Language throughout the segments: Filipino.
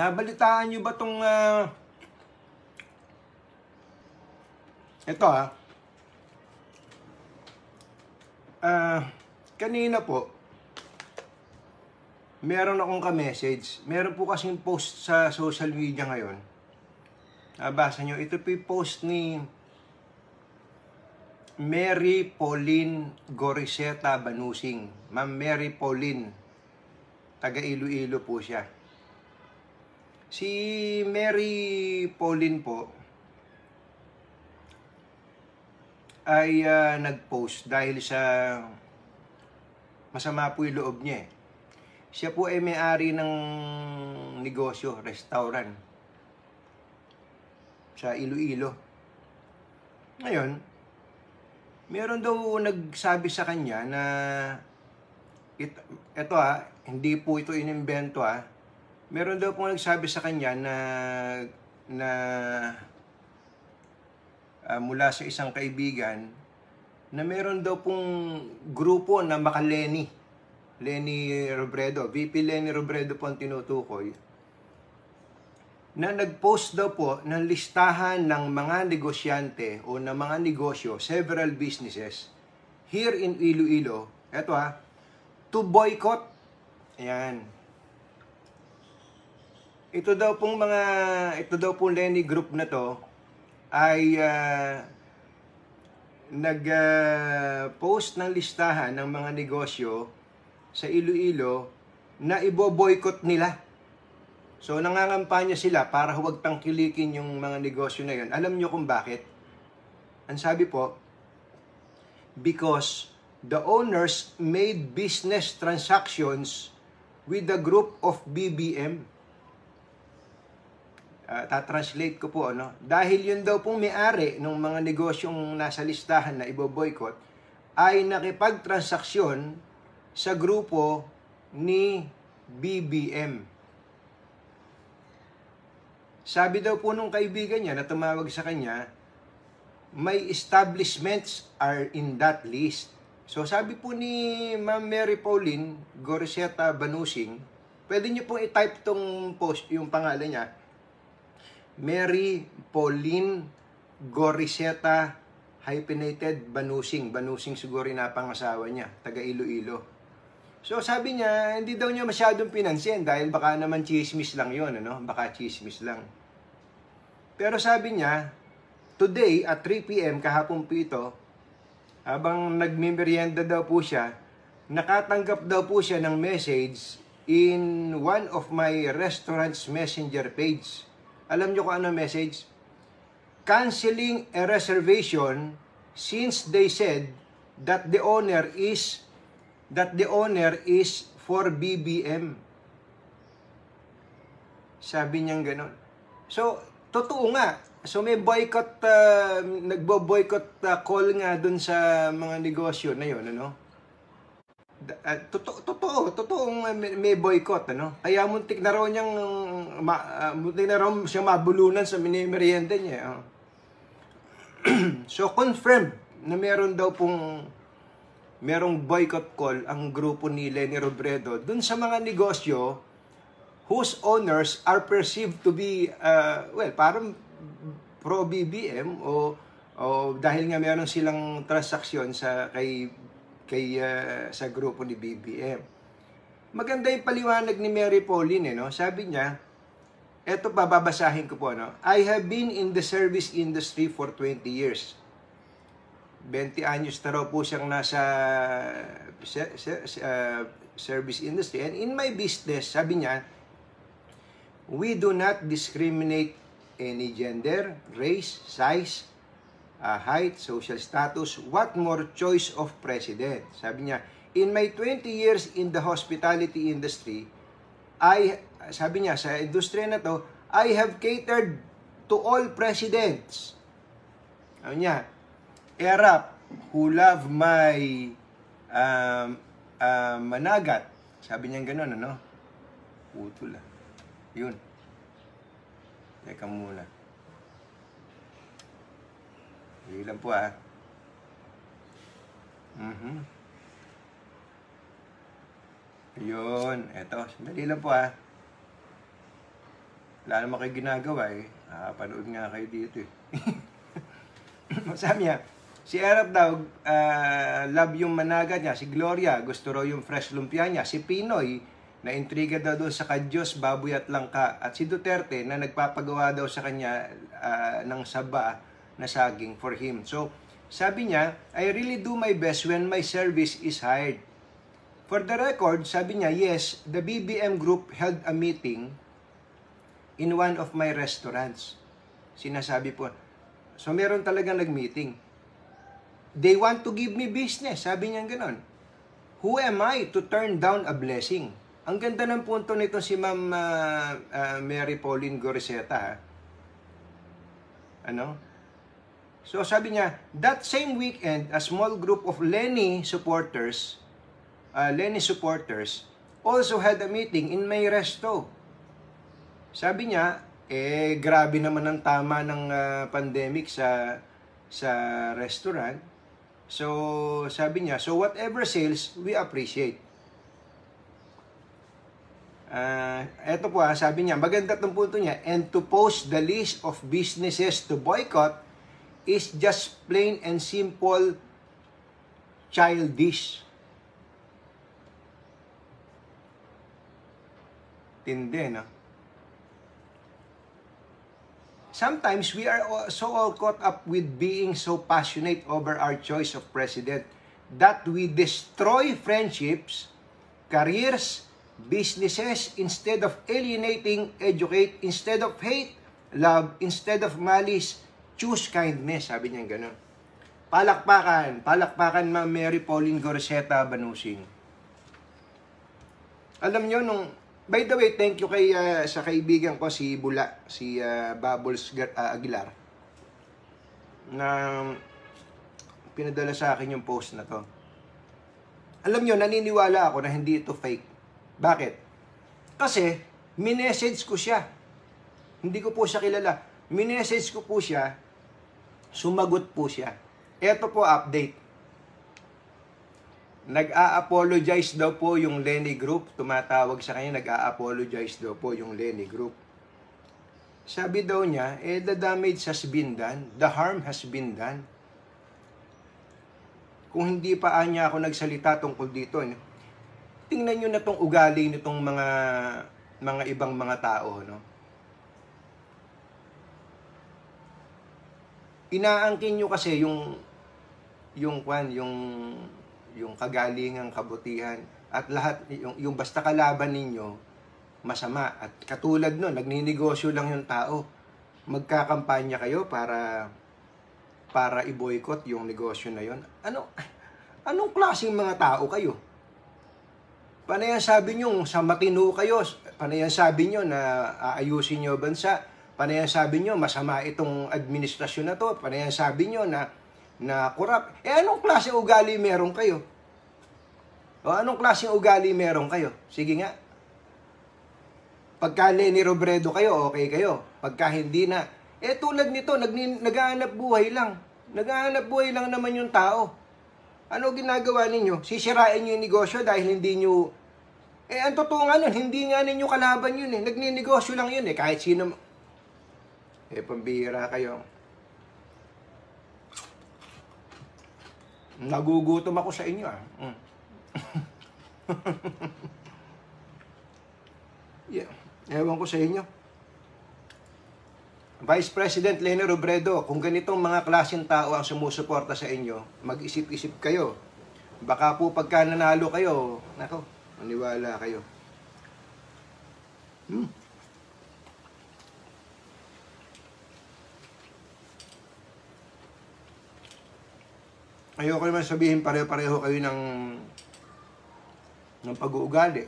Nabalitaan nyo ba tong uh, ah, ito ha uh, ah, kanina po meron akong ka-message meron po kasing post sa social media ngayon nabasa nyo ito po post ni Mary Pauline Goriseta Banusing Ma'am Mary Pauline taga Iloilo po siya Si Mary Pauline po ay uh, nag-post dahil sa masama po yung loob niya. Eh. Siya po ay may-ari ng negosyo, restaurant sa Iloilo. Ngayon, meron daw nagsabi sa kanya na it, ito ha, ah, hindi po ito inimbento ha, ah meron daw pong nagsabi sa kanya na na uh, mula sa isang kaibigan na meron daw pong grupo na makaleni Lenny Robredo, VP Lenny Robredo po ang tinutukoy na nag-post daw po ng listahan ng mga negosyante o ng mga negosyo, several businesses, here in Iloilo, eto ha, ah, to boycott, ayan, ito daw pong mga, ito daw pong Lenny Group na to ay uh, ah, nag-post ah, ng listahan ng mga negosyo sa Iloilo na iboboykot nila. So nangangampanya sila para huwag tangkilikin yung mga negosyo na yon. Alam nyo kung bakit? Ang sabi po, because the owners made business transactions with the group of BBM uh, tatranslate ko po, ano? Dahil yun daw pong may-ari ng mga negosyong nasa listahan na iboboykot ay nakipagtransaksyon sa grupo ni BBM. Sabi daw po nung kaibigan niya na tumawag sa kanya, may establishments are in that list. So sabi po ni Ma'am Mary Pauline Goriseta Banusing, pwede niyo pong i-type tong post, yung pangalan niya, Mary Pauline Goriseta hyphenated Banusing. Banusing siguro na pangasawa niya, taga Iloilo. So sabi niya, hindi daw niya masyadong pinansin dahil baka naman chismis lang yon ano? Baka chismis lang. Pero sabi niya, today at 3 p.m. kahapon po ito, habang nagmimerienda daw po siya, nakatanggap daw po siya ng message in one of my restaurant's messenger page alam nyo kung ano message? Canceling a reservation since they said that the owner is that the owner is for BBM. Sabi niyang ganun. So, totoo nga. So may boycott, uh, nagbo-boycott uh, call nga dun sa mga negosyo na yun, ano? uh, totoo, totoo, totoong ah, may, boycott, ano? Kaya muntik na raw niyang, ma, ah, muntik na raw siyang mabulunan sa minimerienda niya. Eh, oh. so, confirmed na meron daw pong merong boycott call ang grupo ni Lenny Robredo dun sa mga negosyo whose owners are perceived to be, uh, well, parang pro-BBM o, o dahil nga meron silang transaksyon sa kay kay, uh, sa grupo ni BBM. Maganda yung paliwanag ni Mary Pauline, eh, no? sabi niya, eto bababasahin ko po, ano? I have been in the service industry for 20 years. 20 anyos na raw po siyang nasa ah, service industry. And in my business, sabi niya, we do not discriminate any gender, race, size, uh, height, social status, what more choice of president. Sabi niya, in my 20 years in the hospitality industry, I, sabi niya, sa industriya na to, I have catered to all presidents. Sabi niya, Arab who love my um, uh, managat. Sabi niya ganun, ano? Utol ah. Yun. Teka muna. Yun lang po ah. Mm-hmm. Yun. Eto. Sandali lang po ah. Wala naman kayo ginagawa eh. Ah, panood nga kayo dito eh. Sabi niya, si Arab daw, uh, love yung managa niya. Si Gloria, gusto raw yung fresh lumpia niya. Si Pinoy, na intriga daw doon sa kadyos, baboy at langka. At si Duterte na nagpapagawa daw sa kanya uh, ng saba na saging for him. So, sabi niya, I really do my best when my service is hired. For the record, sabi niya, yes, the BBM group held a meeting in one of my restaurants. Sinasabi po. So, meron talagang nag-meeting. They want to give me business. Sabi niya ganon. Who am I to turn down a blessing? Ang ganda ng punto nito si Ma'am uh, uh, Mary Pauline Goriseta. Ha? Ano? So sabi niya, that same weekend, a small group of Lenny supporters, uh, Lenny supporters, also had a meeting in my Resto. Sabi niya, eh grabe naman ang tama ng uh, pandemic sa sa restaurant. So sabi niya, so whatever sales, we appreciate. Uh, eto po ha, ah, sabi niya, maganda itong punto niya, and to post the list of businesses to boycott is just plain and simple childish. Tindi, no? Sometimes we are so all caught up with being so passionate over our choice of president that we destroy friendships, careers, businesses instead of alienating, educate, instead of hate, love, instead of malice, Choose kindness, sabi niya gano'n. Palakpakan, palakpakan Ma'am Mary Pauline Gorseta Banusing. Alam niyo nung By the way, thank you kay uh, sa kaibigan ko si Bula, si uh, Bubbles uh, Aguilar na pinadala sa akin yung post na to. Alam niyo, naniniwala ako na hindi ito fake. Bakit? Kasi, minessage ko siya. Hindi ko po siya kilala. Minessage ko po siya Sumagot po siya. Ito po update. Nag-a-apologize daw po yung Lenny Group. Tumatawag sa kanya, nag-a-apologize daw po yung Lenny Group. Sabi daw niya, eh the damage has been done, the harm has been done. Kung hindi pa niya ako nagsalita tungkol dito, tingnan niyo na tong ugali nitong mga mga ibang mga tao, no? inaangkin nyo kasi yung yung kwan, yung yung kagalingan, kabutihan at lahat yung, yung basta kalaban ninyo masama at katulad no nagninegosyo lang yung tao magkakampanya kayo para para i-boycott yung negosyo na yon ano anong klaseng mga tao kayo Panayan sabi nyo, sa matino kayo, panayan sabi nyo na aayusin nyo bansa, Panayang sabi nyo, masama itong administrasyon na to. Panayang sabi nyo na, na corrupt. Eh, anong klase ugali meron kayo? O, anong klase ugali meron kayo? Sige nga. Pagka Lenny Robredo kayo, okay kayo. Pagka hindi na, eh tulad nito, nagni, naghahanap buhay lang. Naghahanap buhay lang naman yung tao. Ano ginagawa ninyo? Sisirain nyo yung negosyo dahil hindi nyo... Eh, ang totoo nga nun, hindi nga ninyo kalaban yun eh. Nagninegosyo lang yun eh. Kahit sino, eh, pambihira kayo. Nagugutom ako sa inyo ah. Mm. yeah. Ewan ko sa inyo. Vice President Leno Robredo, kung ganitong mga klaseng tao ang sumusuporta sa inyo, mag-isip-isip kayo. Baka po pagka nanalo kayo, nako, maniwala kayo. Hmm. ayoko naman sabihin pare pareho kayo ng ng pag-uugali.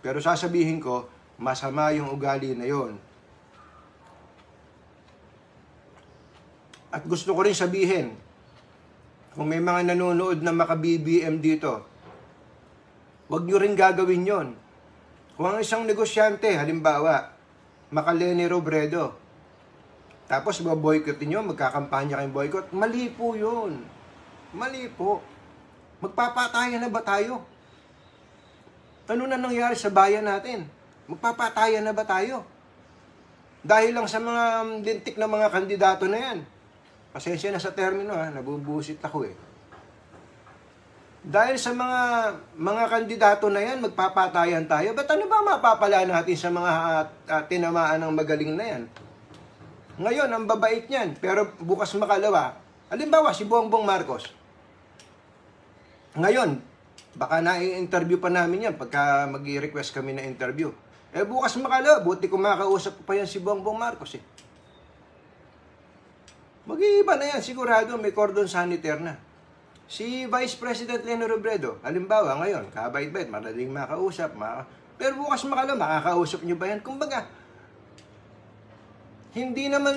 Pero sasabihin ko, masama yung ugali na yon. At gusto ko rin sabihin, kung may mga nanonood na maka-BBM dito, huwag nyo rin gagawin yon. Kung ang isang negosyante, halimbawa, maka Lenny Robredo, tapos baboycott niyo, magkakampanya kayong boycott. Mali po 'yun. Mali po. Magpapatayan na ba tayo? Ano na nangyari sa bayan natin? Magpapatayan na ba tayo? Dahil lang sa mga um, lintik ng mga kandidato na yan. Pasensya na sa termino ha, nabubusit ako eh. Dahil sa mga mga kandidato na yan, magpapatayan tayo. Ba't ano ba mapapala natin sa mga uh, tinamaan ng magaling na yan? Ngayon, ang babait niyan, pero bukas makalawa. Halimbawa, si Bongbong Marcos. Ngayon, baka na-interview pa namin yan pagka mag request kami na interview. Eh bukas makalawa, buti kung makakausap pa yan si Bongbong Marcos eh. Mag-iiba na yan, sigurado may cordon sanitaire na. Si Vice President Leno Robredo, halimbawa ngayon, kabait-bait, madaling makausap, Ma pero bukas makalawa, makakausap nyo ba yan? Kumbaga, hindi naman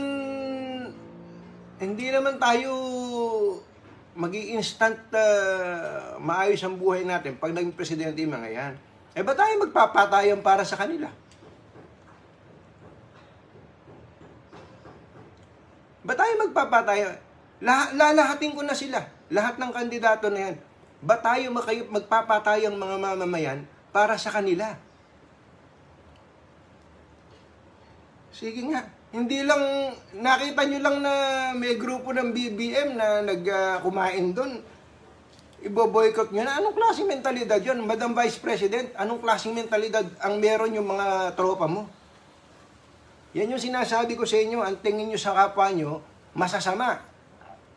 hindi naman tayo magi instant uh, maayos ang buhay natin pag naging presidente yung mga yan. Eh ba tayo magpapatayan para sa kanila? Ba tayo magpapatayan? Lah lalahatin ko na sila. Lahat ng kandidato na yan. Ba tayo magpapatayang mga mamamayan para sa kanila? Sige nga. Hindi lang, nakita nyo lang na may grupo ng BBM na nagkumain ah, uh, doon. Iboboycott boycott nyo na. Anong klaseng mentalidad yon Madam Vice President, anong klaseng mentalidad ang meron yung mga tropa mo? Yan yung sinasabi ko sa inyo, ang tingin nyo sa kapwa nyo, masasama.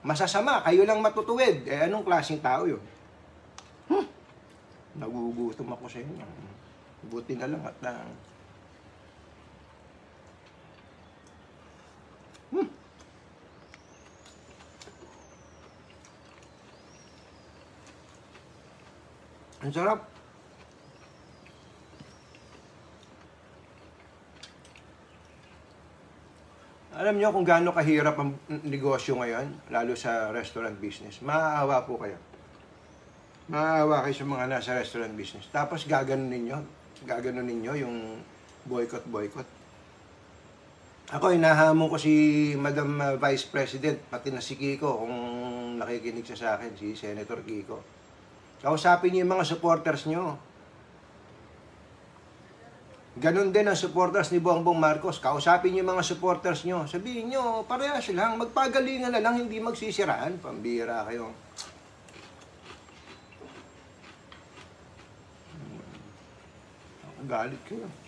Masasama, kayo lang matutuwid. Eh, anong klaseng tao yun? Hmm. Nagugutom ako sa inyo. Buti na lang at uh, Hmm. Ang sarap. Alam niyo kung gaano kahirap ang negosyo ngayon, lalo sa restaurant business. Maaawa po kayo. Maaawa kayo sa mga nasa restaurant business. Tapos gaganon ninyo, gaganon ninyo yung boycott-boycott. Ako, hinahamon ko si Madam uh, Vice President, pati na si Kiko, kung nakikinig siya sa akin, si Senator Kiko. Kausapin niyo yung mga supporters niyo. Ganon din ang supporters ni Bongbong Marcos. Kausapin niyo yung mga supporters niyo. Sabihin niyo, pareha silang, magpagalingan na lang, hindi magsisiraan. Pambira kayo. Hmm. Galit kayo.